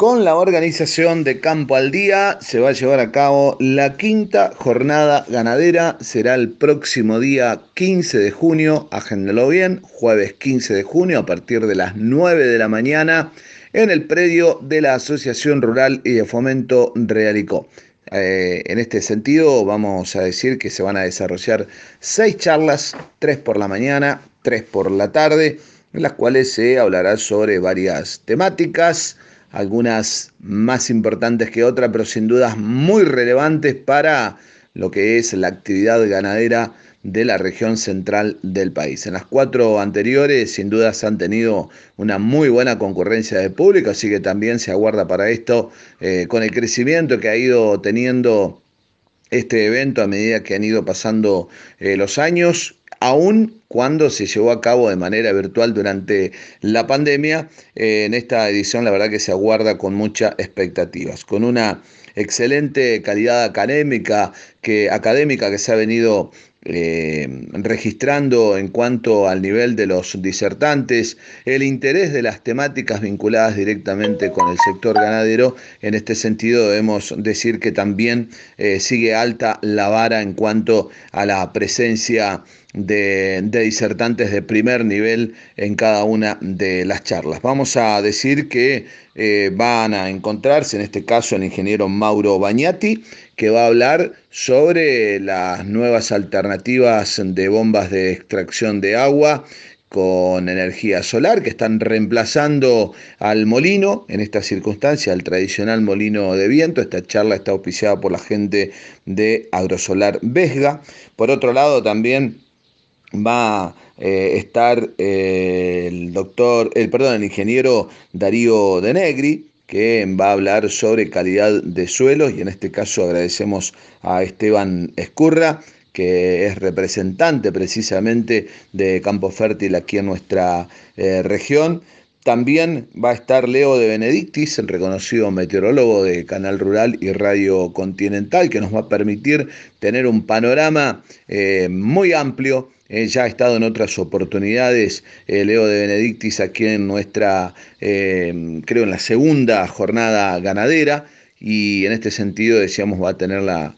Con la organización de Campo al Día se va a llevar a cabo la quinta jornada ganadera. Será el próximo día 15 de junio, agéndelo bien, jueves 15 de junio a partir de las 9 de la mañana en el predio de la Asociación Rural y de Fomento Realico. Eh, en este sentido, vamos a decir que se van a desarrollar seis charlas, tres por la mañana, tres por la tarde, en las cuales se hablará sobre varias temáticas algunas más importantes que otras, pero sin dudas muy relevantes para lo que es la actividad ganadera de la región central del país. En las cuatro anteriores, sin dudas, han tenido una muy buena concurrencia de público, así que también se aguarda para esto eh, con el crecimiento que ha ido teniendo este evento a medida que han ido pasando eh, los años aun cuando se llevó a cabo de manera virtual durante la pandemia. Eh, en esta edición la verdad que se aguarda con muchas expectativas, con una excelente calidad académica que, académica que se ha venido eh, registrando en cuanto al nivel de los disertantes, el interés de las temáticas vinculadas directamente con el sector ganadero. En este sentido debemos decir que también eh, sigue alta la vara en cuanto a la presencia de, disertantes de primer nivel en cada una de las charlas. Vamos a decir que eh, van a encontrarse, en este caso, el ingeniero Mauro Bagnati, que va a hablar sobre las nuevas alternativas de bombas de extracción de agua con energía solar, que están reemplazando al molino, en esta circunstancia, al tradicional molino de viento. Esta charla está auspiciada por la gente de Agrosolar Vesga. Por otro lado, también va a eh, estar eh, el doctor, el, eh, perdón, el ingeniero Darío De Negri, que va a hablar sobre calidad de suelo. y en este caso agradecemos a Esteban Escurra, que es representante precisamente de Campo Fértil aquí en nuestra región. También va a estar Leo de Benedictis, el reconocido meteorólogo de Canal Rural y Radio Continental, que nos va a permitir tener un panorama eh, muy amplio eh, ya ha estado en otras oportunidades eh, Leo de Benedictis aquí en nuestra, creo en la segunda jornada ganadera y en este sentido decíamos va a tener la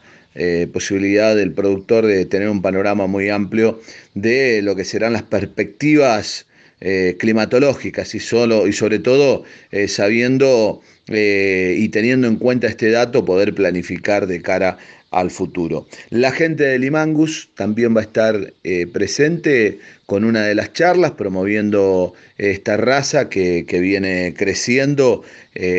posibilidad del productor de tener un panorama muy amplio de lo que serán las perspectivas eh, climatológicas y, solo, y sobre todo eh, sabiendo eh, y teniendo en cuenta este dato poder planificar de cara al futuro. La gente de Limangus también va a estar presente con una de las charlas promoviendo esta raza que, que viene creciendo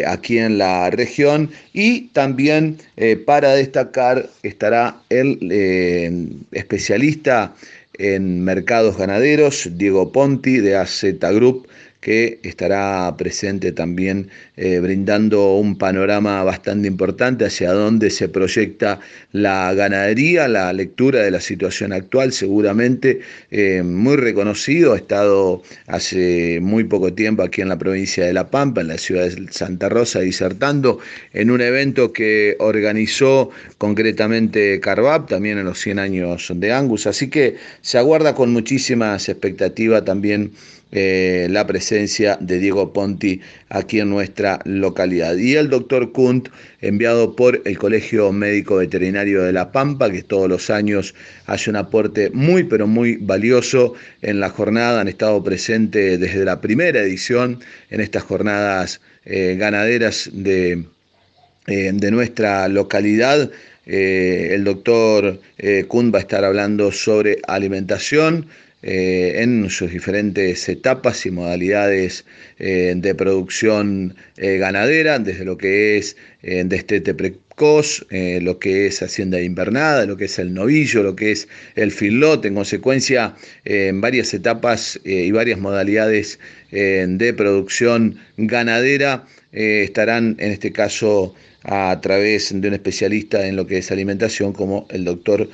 aquí en la región y también para destacar estará el especialista en mercados ganaderos, Diego Ponti de AZ Group, que estará presente también eh, brindando un panorama bastante importante hacia dónde se proyecta la ganadería, la lectura de la situación actual, seguramente eh, muy reconocido, ha estado hace muy poco tiempo aquí en la provincia de La Pampa, en la ciudad de Santa Rosa, disertando en un evento que organizó concretamente Carvap, también en los 100 años de Angus, así que se aguarda con muchísimas expectativas también eh, la presencia de Diego Ponti aquí en nuestra localidad. Y el doctor Kunt, enviado por el Colegio Médico Veterinario de La Pampa, que todos los años hace un aporte muy, pero muy valioso en la jornada. Han estado presentes desde la primera edición en estas jornadas eh, ganaderas eh, de, nuestra localidad. el doctor Kunt va a estar hablando sobre alimentación, eh, en sus diferentes etapas y modalidades eh, de producción eh, ganadera, desde lo que es destete precoz, lo que es hacienda invernada, lo que es el novillo, lo que es el filote. en consecuencia, en varias etapas y varias modalidades de producción ganadera estarán en este caso a través de un especialista en lo que es alimentación como el doctor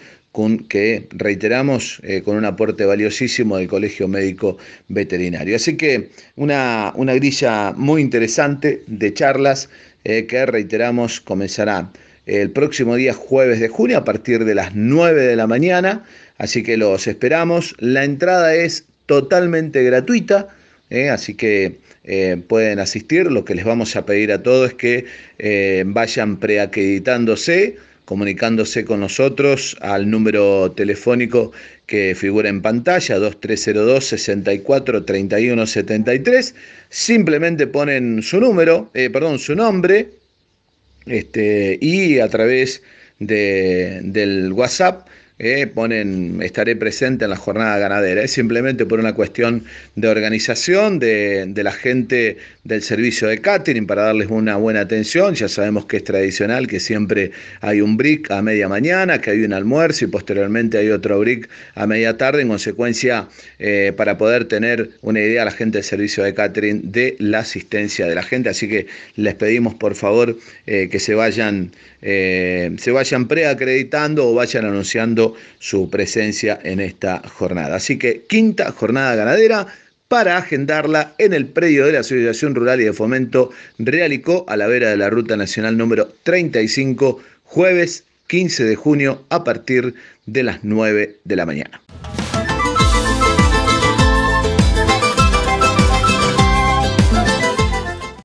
que reiteramos eh, con un aporte valiosísimo del Colegio Médico Veterinario. Así que una, grilla muy interesante de charlas eh, que reiteramos comenzará el próximo día jueves de junio a partir de las 9 de la mañana. Así que los esperamos. La entrada es totalmente gratuita. Eh, así que pueden asistir. Lo que les vamos a pedir a todos es que vayan preacreditándose comunicándose con nosotros al número telefónico que figura en pantalla, 2302 643173 Simplemente ponen su número, eh, perdón, su nombre, este, y a través de, del WhatsApp ¿eh? ponen estaré presente en la jornada ganadera. Es simplemente por una cuestión de organización de, la gente del servicio de catering para darles una buena atención. Ya sabemos que es tradicional que siempre hay un brick a media mañana, que hay un almuerzo y posteriormente hay otro brick a media tarde. En consecuencia, eh, para poder tener una idea la gente del servicio de catering de la asistencia de la gente. Así que les pedimos por favor eh, que se vayan, se vayan preacreditando o vayan anunciando su presencia en esta jornada. Así que quinta jornada ganadera para agendarla en el predio de la Asociación Rural y de Fomento Realicó a la vera de la Ruta Nacional número 35, jueves 15 de junio a partir de las 9 de la mañana.